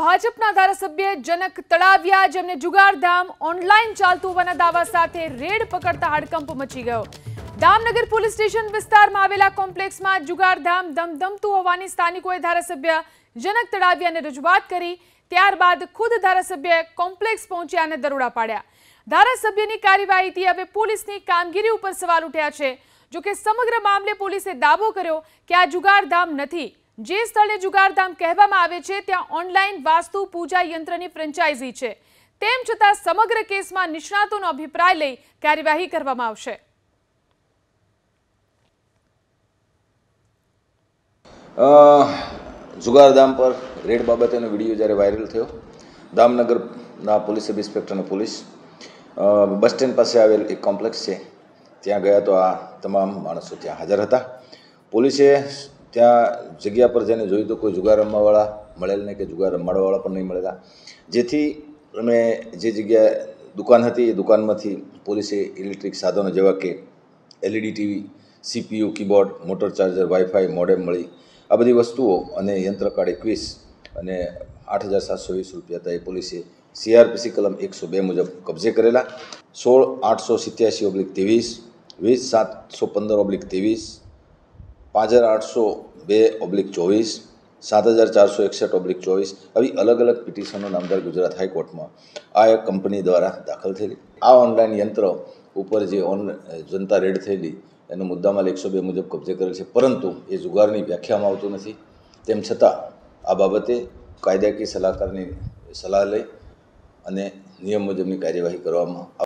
ભાજપના ધારાસભ્ય જનક તળાવિયા જેમને જુગારધામ ઓનલાઈન ચાલતું હોવાના દાવા સાથે રેડ પકડતા હડકંપ મચી ગયો દામનગર પોલીસ સ્ટેશન વિસ્તારમાં આવેલા કોમ્પ્લેક્સમાં જુગારધામ ધમધમતું હોવાની સ્થાનિકોએ ધારાસભ્ય જનક તળાવિયાને રજૂઆત કરી ત્યારબાદ ખુદ ધારાસભ્ય કોમ્પ્લેક્સ પહોંચ્યા અને દરોડા પાડ્યા ધારાસભ્યની કાર્યવાહીથી હવે પોલીસની કામગીરી ઉપર સવાલ ઉઠ્યા છે જોકે સમગ્ર મામલે પોલીસે દાવો કર્યો કે આ જુગારધામ નથી જે સ્થળે જુગારધામ કહેવામાં આવે છે ત્યાં ઓનલાઈન વાસ્તુ પૂજા યંત્રની ફ્રેન્ચાઇઝી છે તેમ છતાં સમગ્ર કેસમાં નિષ્ણાતોનો અભિપ્રાય લઈ કાર્યવાહી કરવામાં આવશે જુગારધામ પર રેડ બાબતેનો વિડીયો જ્યારે વાયરલ થયો દામનગરના પોલીસ સબ ઇન્સ્પેક્ટર અને પોલીસ બસ સ્ટેન્ડ પાસે આવેલ એક કોમ્પ્લેક્સ છે ત્યાં ગયા તો આ તમામ માણસો ત્યાં હાજર હતા પોલીસે ત્યાં જગ્યા પર જઈને જોયું તો કોઈ જુગાર રમવાવાળા મળેલ નહીં કે જુગાર રમાડવાવાળા પણ નહીં મળેલા જેથી અમે જે જગ્યાએ દુકાન હતી એ દુકાનમાંથી પોલીસે ઇલેક્ટ્રિક સાધનો જેવા કે LED TV CPU keyboard motor charger wifi modem મળી આ બધી વસ્તુઓ અને યંત્ર કાર્ડ એકવીસ અને આઠ હજાર સાતસો વીસ રૂપિયા હતા એ પોલીસે સીઆરપીસી કલમ એકસો બે મુજબ કબજે કરેલા સોળ આઠસો સિત્યાસી ઓબ્લિક ત્રેવીસ વીસ સાતસો પંદર ઓબ્લિક ત્રેવીસ પાંચ હજાર આઠસો બે ઓબ્લિક ચોવીસ સાત હજાર ચારસો એકસઠ ઓબ્લિક ચોવીસ આવી અલગ અલગ પિટિશનો નામદાર ગુજરાત હાઈકોર્ટમાં આ એક કંપની દ્વારા દાખલ થયેલી આ ઓનલાઈન યંત્ર ઉપર જે ઓન જનતા રેડ થયેલી એનો મુદ્દામાં એકસો બે મુજબ કબજે કરેલ છે પરંતુ એ જુગારની વ્યાખ્યામાં આવતું નથી તેમ છતાં આ બાબતે કાયદાકીય સલાહકારની સલાહ લઈ અને નિયમ મુજબની કાર્યવાહી કરવામાં